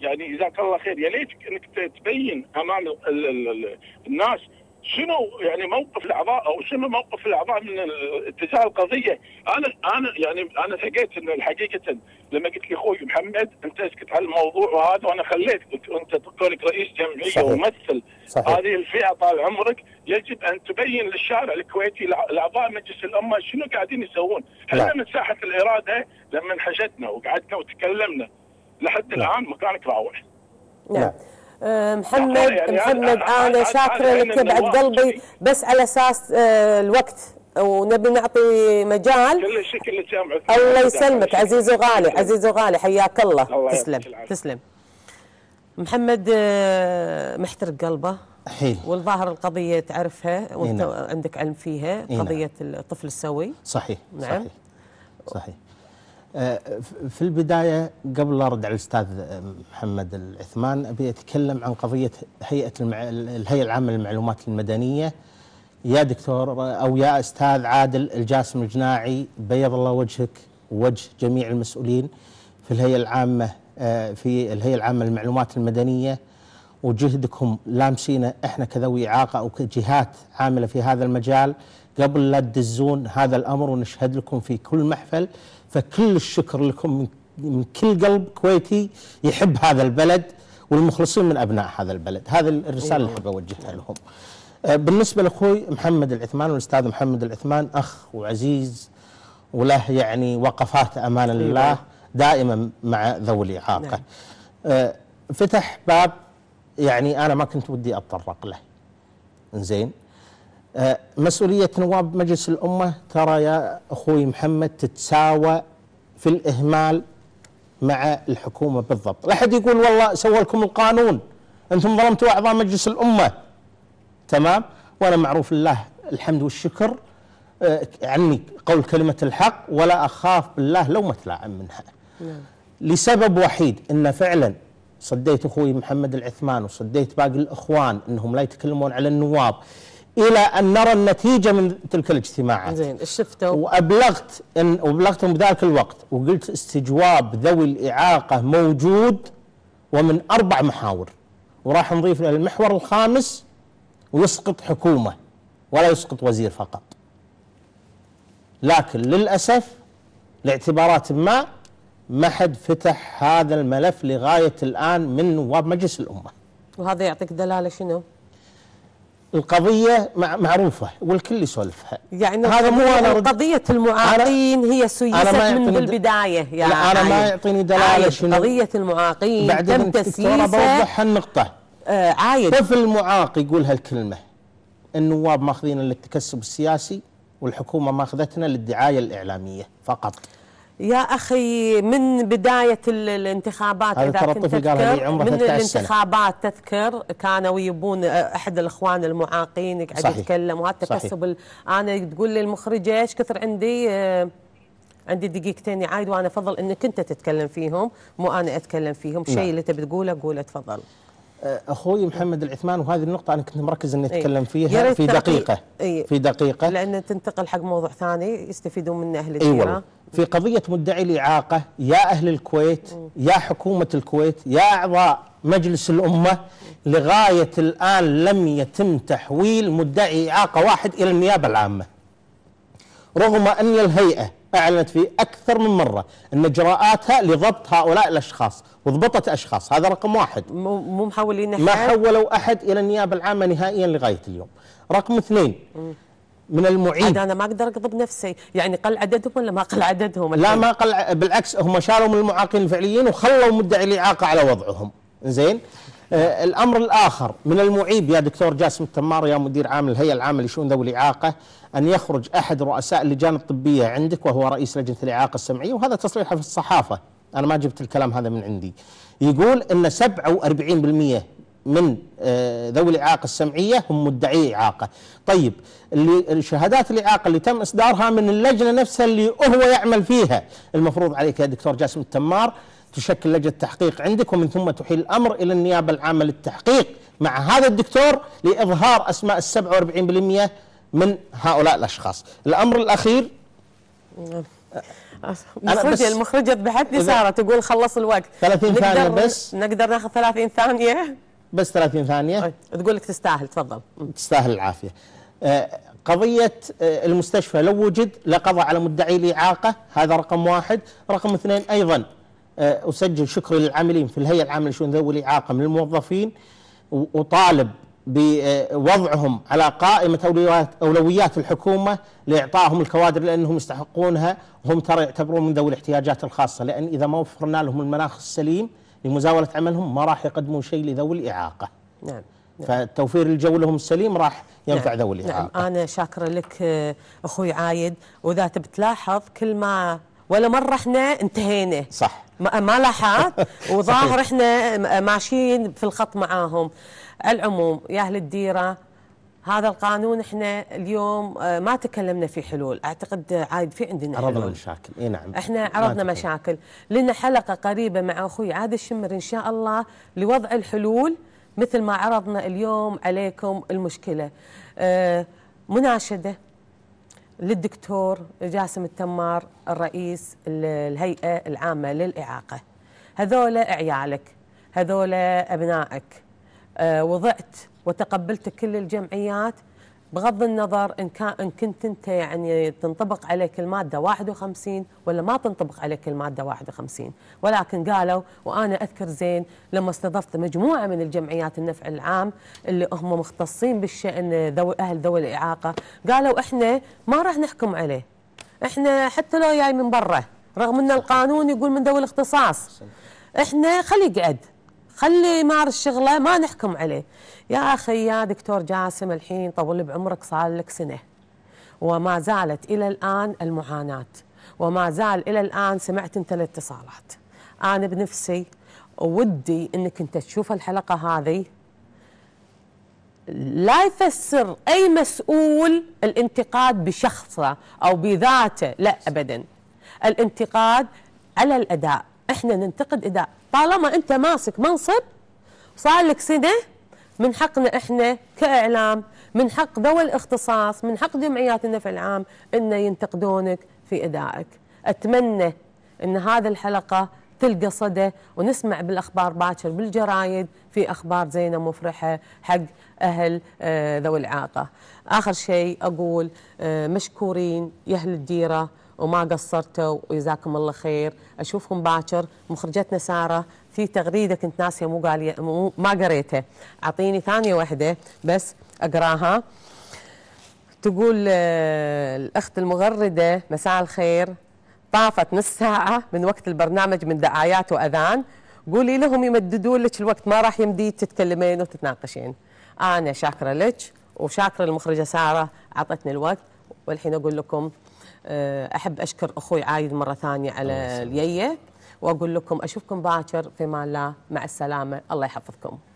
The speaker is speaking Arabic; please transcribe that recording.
يعني جزاك الله خير يا ليتك انك تبين امام الناس شنو يعني موقف الاعضاء او شنو موقف الاعضاء من اتجاه القضيه؟ انا انا يعني انا ثقيت ان حقيقه لما قلت لي اخوي محمد انت اسكت على الموضوع وهذا وانا خليتك انت كونك رئيس جمعيه صحيح. وممثل صحيح. هذه الفئه طال عمرك يجب ان تبين للشارع الكويتي لاعضاء مجلس الامه شنو قاعدين يسوون؟ احنا من نعم. ساحه الاراده لما انحشتنا وقعدنا وتكلمنا لحد نعم. الان مكانك راوح نعم, نعم. آه، محمد يعني محمد انا, أنا شاكره لك بعد قلبي بس على اساس آه، الوقت ونبي نعطي مجال كل شيء كل الله يسلمك عزيز وغالي عزيز وغالي حياك الله, الله تسلم تسلم محمد آه، محترق قلبه حيل والظاهر القضية تعرفها وانت نعم. عندك علم فيها قضية الطفل السوي صحيح نعم صحيح, صحيح. آه، في البداية قبل أرد على الأستاذ آه، محمد العثمان أبي أتكلم عن قضية هيئة المع... الهيئة العامة للمعلومات المدنية يا دكتور أو يا أستاذ عادل الجاسم الجناعي بيض الله وجهك وجه جميع المسؤولين في الهيئة العامة آه، في الهيئة العامة للمعلومات المدنية وجهدكم لامسينا احنا كذوي اعاقه او كجهات عامله في هذا المجال قبل لا تدزون هذا الامر ونشهد لكم في كل محفل فكل الشكر لكم من كل قلب كويتي يحب هذا البلد والمخلصين من ابناء هذا البلد، هذا الرساله اللي احب اوجهها لهم. أه، بالنسبه لاخوي محمد العثمان والاستاذ محمد العثمان اخ وعزيز وله يعني وقفات امان أيوة. الله دائما مع ذوي الاعاقه. نعم. أه، فتح باب يعني انا ما كنت ودي اتطرق له. زين آه، مسؤولية نواب مجلس الأمة ترى يا أخوي محمد تتساوى في الإهمال مع الحكومة بالضبط لا أحد يقول والله سوى لكم القانون أنتم ظلمتوا أعضاء مجلس الأمة تمام وأنا معروف الله الحمد والشكر آه، عني قول كلمة الحق ولا أخاف بالله لو ما تلاعن منها نعم. لسبب وحيد أن فعلا صديت أخوي محمد العثمان وصديت باقي الإخوان أنهم لا يتكلمون على النواب الى ان نرى النتيجه من تلك الاجتماعات. زين ايش شفته؟ وابلغت ان وابلغتهم بذلك الوقت وقلت استجواب ذوي الاعاقه موجود ومن اربع محاور وراح نضيف الى المحور الخامس ويسقط حكومه ولا يسقط وزير فقط. لكن للاسف لاعتبارات ما ما حد فتح هذا الملف لغايه الان من نواب مجلس الامه. وهذا يعطيك دلاله شنو؟ القضية معروفة والكل يسولفها يعني هذا مو أنا قضية المعاقين هي سيست من البداية يعني لا أنا ما يعطيني دلالة شنو قضية المعاقين بعدين تم تسييسه بوضح النقطة آه عايد طفل معاق يقول هالكلمة النواب ماخذين للتكسب السياسي والحكومة ماخذتنا للدعاية الإعلامية فقط يا اخي من بدايه الانتخابات هذا اذا كنت تذكر من الانتخابات تذكر كانوا يبون احد الاخوان المعاقين يقعد يتكلم وهذا تكسب انا تقول لي المخرجه ايش كثر عندي عندي دقيقتين يعايد وانا افضل انك انت تتكلم فيهم مو انا اتكلم فيهم شيء نعم. اللي تبي تقوله قوله تفضل آه، اخوي محمد العثمان وهذه النقطه انا كنت مركز اني إيه. اتكلم فيها في دقيقه ايه في دقيقه لان تنتقل حق موضوع ثاني يستفيدون منه اهل الديره ايوه في قضيه مدعي الاعاقه يا اهل الكويت يا حكومه الكويت يا اعضاء مجلس الامه لغايه الان لم يتم تحويل مدعي اعاقه واحد الى النيابه العامه رغم ان الهيئه اعلنت في اكثر من مره ان اجراءاتها لضبط هؤلاء الاشخاص وضبطت اشخاص هذا رقم واحد مو محاولين ما حولوا احد الى النيابه العامه نهائيا لغايه اليوم رقم اثنين من المعيد انا ما اقدر اقضب نفسي يعني قل عددهم ولا ما قل عددهم لا ما قل بالعكس هم شالوا من المعاقين الفعليين وخلوا مدعي الاعاقه على وضعهم زين آه، الأمر الآخر من المعيب يا دكتور جاسم التمار يا مدير عام الهيئة العامة لشؤون ذوي الإعاقة أن يخرج أحد رؤساء اللجان الطبية عندك وهو رئيس لجنة الإعاقة السمعية وهذا تصريحه في الصحافة أنا ما جبت الكلام هذا من عندي يقول أن 47% من آه، ذوي الإعاقة السمعية هم مدعي إعاقة طيب اللي شهادات الإعاقة اللي تم إصدارها من اللجنة نفسها اللي هو يعمل فيها المفروض عليك يا دكتور جاسم التمار تشكل لجنه تحقيق عندك ومن ثم تحيل الامر الى النيابه العامه للتحقيق مع هذا الدكتور لاظهار اسماء ال 47% من هؤلاء الاشخاص. الامر الاخير أه، أه، المخرجة المخرجة بحثني سارة تقول خلص الوقت 30 ثانية بس نقدر ناخذ 30 ثانية بس 30 ثانية طيب، تقول لك تستاهل تفضل تستاهل العافية أه، قضية المستشفى لو وجد لقضى على مدعي الإعاقة هذا رقم واحد رقم اثنين أيضا آه، أسجل شكري للعاملين في الهيئة العامة لشؤون ذوي الإعاقة من الموظفين وطالب بوضعهم على قائمة أولويات, أولويات الحكومة لإعطائهم الكوادر لأنهم يستحقونها وهم ترى يعتبرون من ذوي الاحتياجات الخاصة لأن إذا ما وفرنا لهم المناخ السليم لمزاولة عملهم ما راح يقدمون شيء لذوي الإعاقة نعم نعم. فتوفير الجو لهم السليم راح ينفع نعم ذوي الإعاقة نعم أنا شاكرة لك أخوي عايد وإذا بتلاحظ كل ما ولا مره احنا انتهينا صح ما ملحات وظاهر احنا ماشيين في الخط معاهم العموم يا اهل الديره هذا القانون احنا اليوم آه، ما تكلمنا في حلول اعتقد عايد في عندنا عرضنا حلول. مشاكل اي نعم احنا عرضنا مشاكل لنا حلقه قريبه مع اخوي عاد الشمر ان شاء الله لوضع الحلول مثل ما عرضنا اليوم عليكم المشكله آه، مناشده للدكتور جاسم التمار الرئيس الهيئة العامة للإعاقة هذولا عيالك هذولا أبنائك آه، وضعت وتقبلت كل الجمعيات بغض النظر ان كان ان كنت انت يعني تنطبق عليك الماده 51 ولا ما تنطبق عليك الماده 51 ولكن قالوا وانا اذكر زين لما استضفت مجموعه من الجمعيات النفع العام اللي هم مختصين بالشان ذوي اهل ذوي الاعاقه قالوا احنا ما راح نحكم عليه احنا حتى لو جاي من برا رغم ان القانون يقول من ذوي الاختصاص احنا خلي يقعد خلي مار شغله ما نحكم عليه يا أخي يا دكتور جاسم الحين طول بعمرك صار لك سنة وما زالت إلى الآن المعاناة وما زال إلى الآن سمعت أنت الاتصالات أنا بنفسي ودي أنك أنت تشوف الحلقة هذه لا يفسر أي مسؤول الانتقاد بشخصه أو بذاته لا أبدا الانتقاد على الأداء احنا ننتقد أداء طالما انت ماسك منصب صار لك سنه من حقنا احنا كاعلام من حق ذوي الاختصاص من حق جمعيات النفع العام ان ينتقدونك في ادائك اتمنى ان هذه الحلقه تلقى صدى ونسمع بالاخبار باكر بالجرايد في اخبار زينه مفرحه حق اهل آه، ذوي الاعاقه. اخر شيء اقول آه، مشكورين يا اهل الديره وما قصرتوا وجزاكم الله خير اشوفكم باكر مخرجتنا ساره في تغريده كنت ناسيه مو قاليه مو ما قريتها اعطيني ثانيه واحده بس اقراها تقول آه، الاخت المغرده مساء الخير طافت نص ساعه من وقت البرنامج من دعايات واذان قولي لهم يمددون لك الوقت ما راح يمديك تتكلمين وتتناقشين انا شاكره لك وشاكره المخرجه ساره اعطتني الوقت والحين اقول لكم آه، احب اشكر اخوي عايد مره ثانيه على الجيه واقول لكم اشوفكم باكر في امان الله مع السلامه الله يحفظكم